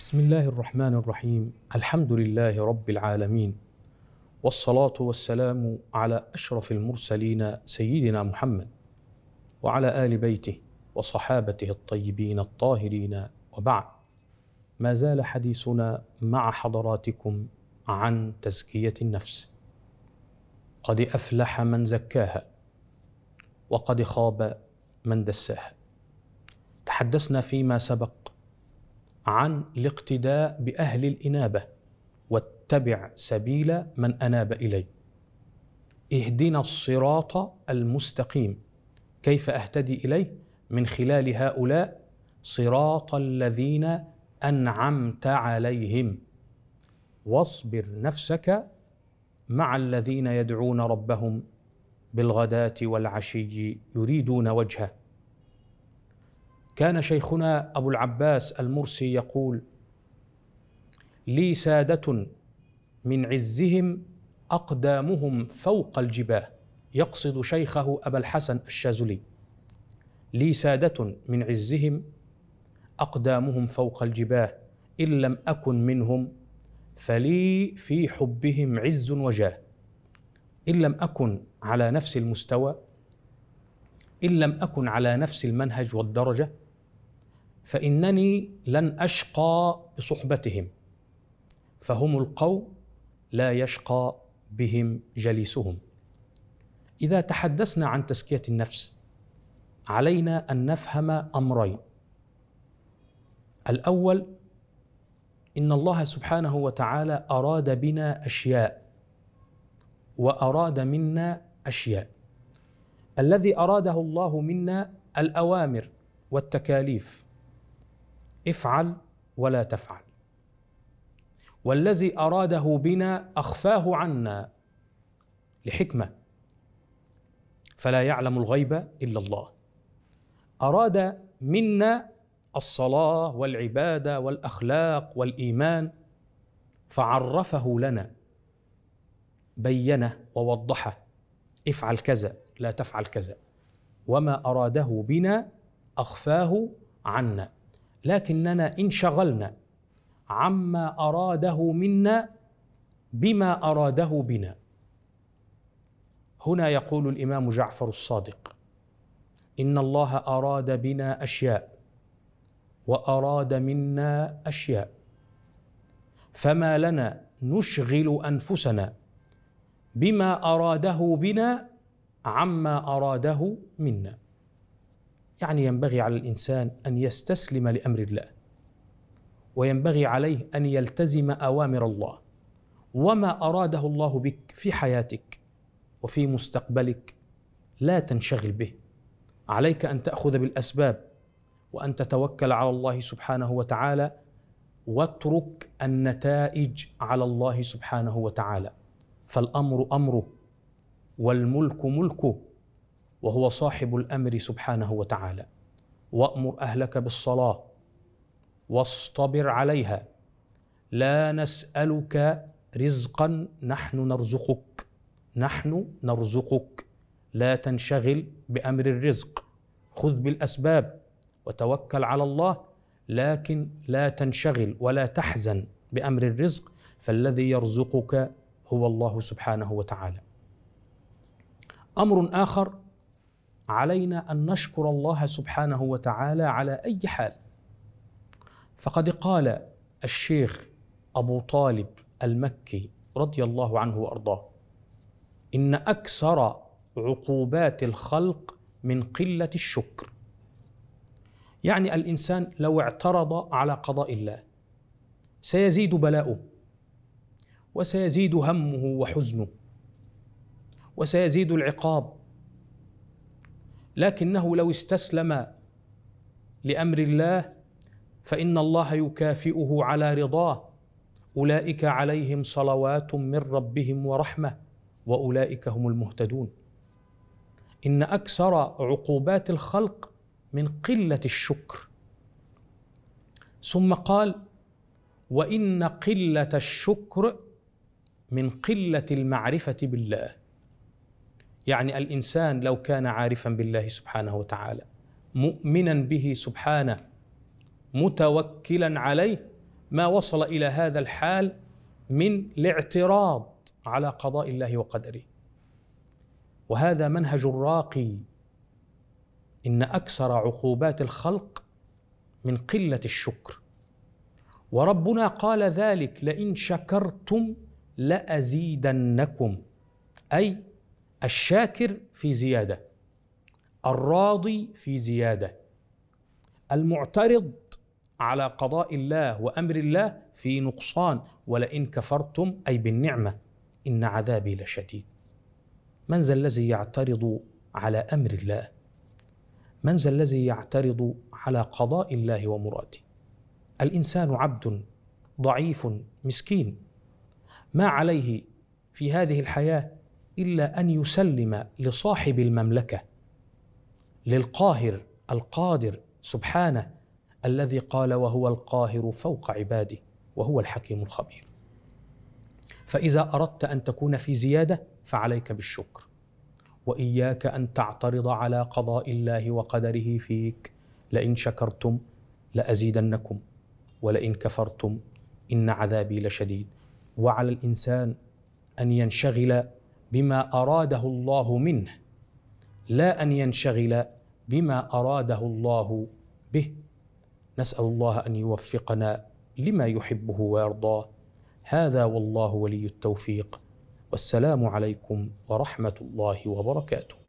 بسم الله الرحمن الرحيم الحمد لله رب العالمين والصلاه والسلام على اشرف المرسلين سيدنا محمد وعلى ال بيته وصحابته الطيبين الطاهرين وبعد ما زال حديثنا مع حضراتكم عن تزكيه النفس قد افلح من زكاها وقد خاب من دساها تحدثنا فيما سبق عن الاقتداء باهل الانابه واتبع سبيل من اناب الي اهدنا الصراط المستقيم كيف اهتدي اليه من خلال هؤلاء صراط الذين انعمت عليهم واصبر نفسك مع الذين يدعون ربهم بالغداه والعشي يريدون وجهه كان شيخنا ابو العباس المرسي يقول لي ساده من عزهم اقدامهم فوق الجباه يقصد شيخه ابا الحسن الشاذلي لي ساده من عزهم اقدامهم فوق الجباه ان لم اكن منهم فلي في حبهم عز وجاه ان لم اكن على نفس المستوى ان لم اكن على نفس المنهج والدرجه فانني لن اشقى بصحبتهم فهم القوم لا يشقى بهم جليسهم اذا تحدثنا عن تزكيه النفس علينا ان نفهم امرين الاول ان الله سبحانه وتعالى اراد بنا اشياء واراد منا اشياء الذي اراده الله منا الاوامر والتكاليف افعل ولا تفعل والذي اراده بنا اخفاه عنا لحكمه فلا يعلم الغيب الا الله اراد منا الصلاه والعباده والاخلاق والايمان فعرفه لنا بينه ووضحه افعل كذا لا تفعل كذا وما اراده بنا اخفاه عنا لكننا انشغلنا عما اراده منا بما اراده بنا هنا يقول الامام جعفر الصادق ان الله اراد بنا اشياء واراد منا اشياء فما لنا نشغل انفسنا بما اراده بنا عما اراده منا يعني ينبغي على الانسان ان يستسلم لامر الله وينبغي عليه ان يلتزم اوامر الله وما اراده الله بك في حياتك وفي مستقبلك لا تنشغل به عليك ان تاخذ بالاسباب وان تتوكل على الله سبحانه وتعالى واترك النتائج على الله سبحانه وتعالى فالامر امره والملك ملكه وهو صاحب الامر سبحانه وتعالى وامر اهلك بالصلاه واصطبر عليها لا نسالك رزقا نحن نرزقك نحن نرزقك لا تنشغل بامر الرزق خذ بالاسباب وتوكل على الله لكن لا تنشغل ولا تحزن بامر الرزق فالذي يرزقك هو الله سبحانه وتعالى امر اخر علينا ان نشكر الله سبحانه وتعالى على اي حال فقد قال الشيخ ابو طالب المكي رضي الله عنه وارضاه ان اكثر عقوبات الخلق من قله الشكر يعني الانسان لو اعترض على قضاء الله سيزيد بلاؤه وسيزيد همه وحزنه وسيزيد العقاب لكنه لو استسلم لامر الله فان الله يكافئه على رضاه اولئك عليهم صلوات من ربهم ورحمه واولئك هم المهتدون ان اكثر عقوبات الخلق من قله الشكر ثم قال وان قله الشكر من قله المعرفه بالله يعني الانسان لو كان عارفا بالله سبحانه وتعالى مؤمنا به سبحانه متوكلا عليه ما وصل الى هذا الحال من الاعتراض على قضاء الله وقدره وهذا منهج الراقي ان اكثر عقوبات الخلق من قله الشكر وربنا قال ذلك لئن شكرتم لازيدنكم اي الشاكر في زياده الراضي في زياده المعترض على قضاء الله وامر الله في نقصان ولئن كفرتم اي بالنعمه ان عذابي لشديد من ذا الذي يعترض على امر الله من ذا الذي يعترض على قضاء الله ومراده الانسان عبد ضعيف مسكين ما عليه في هذه الحياه الا ان يسلم لصاحب المملكه للقاهر القادر سبحانه الذي قال وهو القاهر فوق عباده وهو الحكيم الخبير فاذا اردت ان تكون في زياده فعليك بالشكر واياك ان تعترض على قضاء الله وقدره فيك لئن شكرتم لازيدنكم ولئن كفرتم ان عذابي لشديد وعلى الانسان ان ينشغل بما اراده الله منه لا ان ينشغل بما اراده الله به نسال الله ان يوفقنا لما يحبه ويرضاه هذا والله ولي التوفيق والسلام عليكم ورحمه الله وبركاته